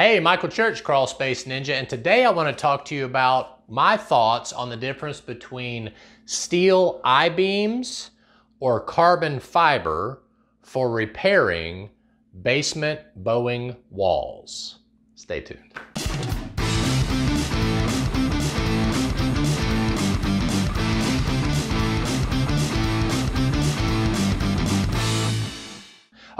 Hey, Michael Church, Crawl Space Ninja, and today I want to talk to you about my thoughts on the difference between steel I-beams or carbon fiber for repairing basement bowing walls. Stay tuned.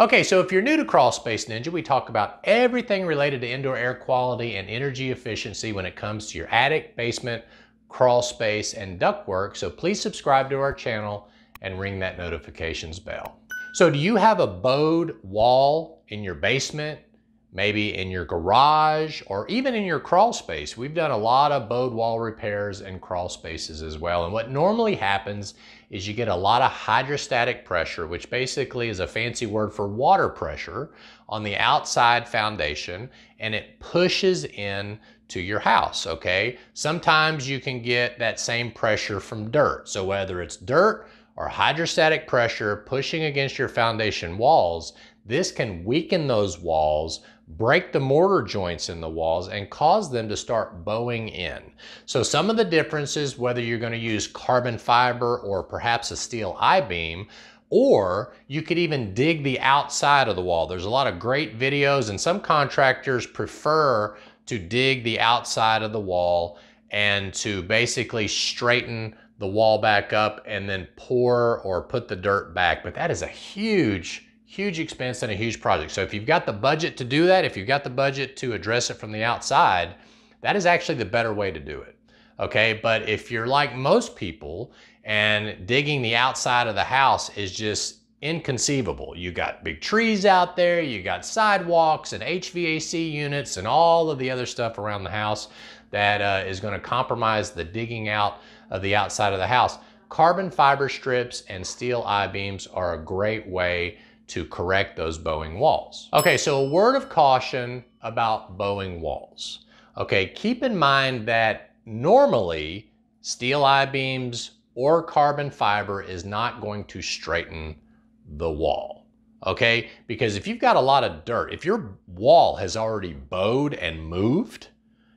Okay, so if you're new to Crawl Space Ninja, we talk about everything related to indoor air quality and energy efficiency when it comes to your attic, basement, crawl space, and ductwork. So please subscribe to our channel and ring that notifications bell. So do you have a bowed wall in your basement, maybe in your garage or even in your crawl space. We've done a lot of bowed wall repairs and crawl spaces as well. And what normally happens is you get a lot of hydrostatic pressure, which basically is a fancy word for water pressure on the outside foundation and it pushes in to your house, okay? Sometimes you can get that same pressure from dirt. So whether it's dirt or hydrostatic pressure pushing against your foundation walls, this can weaken those walls break the mortar joints in the walls and cause them to start bowing in. So some of the differences, whether you're gonna use carbon fiber or perhaps a steel I-beam, or you could even dig the outside of the wall. There's a lot of great videos and some contractors prefer to dig the outside of the wall and to basically straighten the wall back up and then pour or put the dirt back. But that is a huge huge expense and a huge project. So if you've got the budget to do that, if you've got the budget to address it from the outside, that is actually the better way to do it. Okay, but if you're like most people and digging the outside of the house is just inconceivable. You got big trees out there, you got sidewalks and HVAC units and all of the other stuff around the house that uh, is going to compromise the digging out of the outside of the house. Carbon fiber strips and steel I-beams are a great way to correct those bowing walls. Okay, so a word of caution about bowing walls. Okay, keep in mind that normally steel I-beams or carbon fiber is not going to straighten the wall, okay? Because if you've got a lot of dirt, if your wall has already bowed and moved,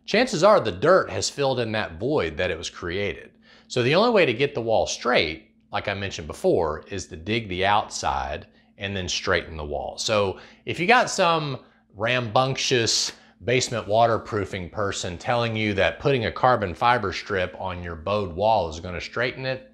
chances are the dirt has filled in that void that it was created. So the only way to get the wall straight, like I mentioned before, is to dig the outside and then straighten the wall. So if you got some rambunctious basement waterproofing person telling you that putting a carbon fiber strip on your bowed wall is gonna straighten it,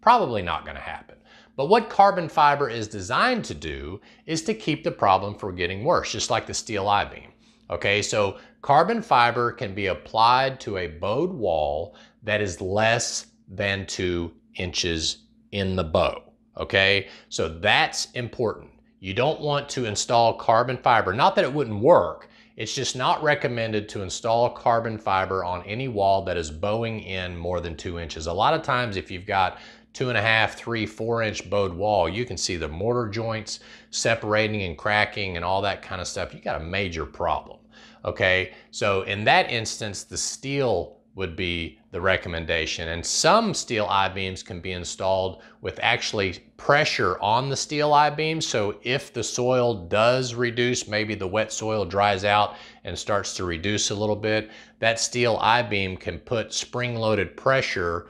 probably not gonna happen. But what carbon fiber is designed to do is to keep the problem from getting worse, just like the steel I-beam. Okay, so carbon fiber can be applied to a bowed wall that is less than two inches in the bow okay? So that's important. You don't want to install carbon fiber. Not that it wouldn't work, it's just not recommended to install carbon fiber on any wall that is bowing in more than two inches. A lot of times if you've got two and a half, three, four inch bowed wall, you can see the mortar joints separating and cracking and all that kind of stuff. You got a major problem, okay? So in that instance, the steel would be the recommendation. And some steel I-beams can be installed with actually pressure on the steel I-beam. So if the soil does reduce, maybe the wet soil dries out and starts to reduce a little bit, that steel I-beam can put spring-loaded pressure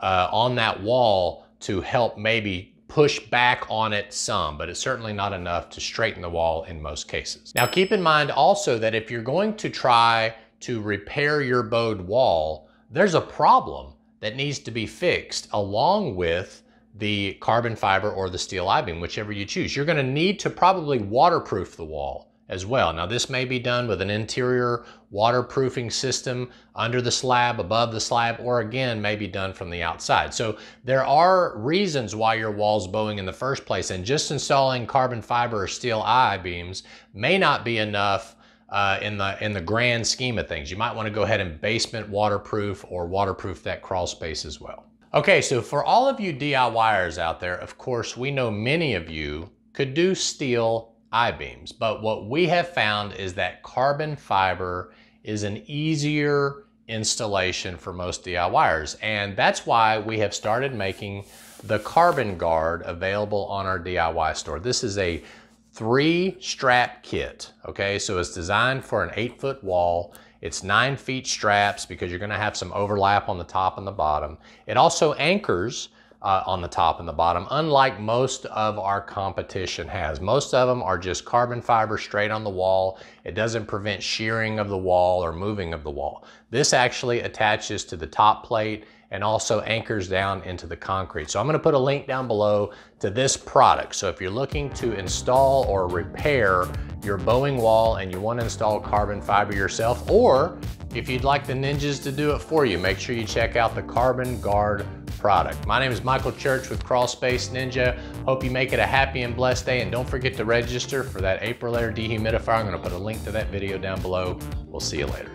uh, on that wall to help maybe push back on it some, but it's certainly not enough to straighten the wall in most cases. Now keep in mind also that if you're going to try to repair your bowed wall, there's a problem that needs to be fixed along with the carbon fiber or the steel I-beam, whichever you choose. You're gonna need to probably waterproof the wall as well. Now this may be done with an interior waterproofing system under the slab, above the slab, or again, may be done from the outside. So there are reasons why your wall's bowing in the first place and just installing carbon fiber or steel I-beams may not be enough uh, in the in the grand scheme of things. You might want to go ahead and basement waterproof or waterproof that crawl space as well. Okay, so for all of you DIYers out there, of course, we know many of you could do steel I-beams, but what we have found is that carbon fiber is an easier installation for most DIYers. And that's why we have started making the carbon guard available on our DIY store. This is a three strap kit, okay? So it's designed for an eight foot wall. It's nine feet straps because you're gonna have some overlap on the top and the bottom. It also anchors uh, on the top and the bottom, unlike most of our competition has. Most of them are just carbon fiber straight on the wall. It doesn't prevent shearing of the wall or moving of the wall. This actually attaches to the top plate and also anchors down into the concrete. So I'm gonna put a link down below to this product. So if you're looking to install or repair your Boeing wall and you wanna install carbon fiber yourself, or if you'd like the ninjas to do it for you, make sure you check out the Carbon Guard product. My name is Michael Church with Crawl Space Ninja. Hope you make it a happy and blessed day and don't forget to register for that April air dehumidifier. I'm gonna put a link to that video down below. We'll see you later.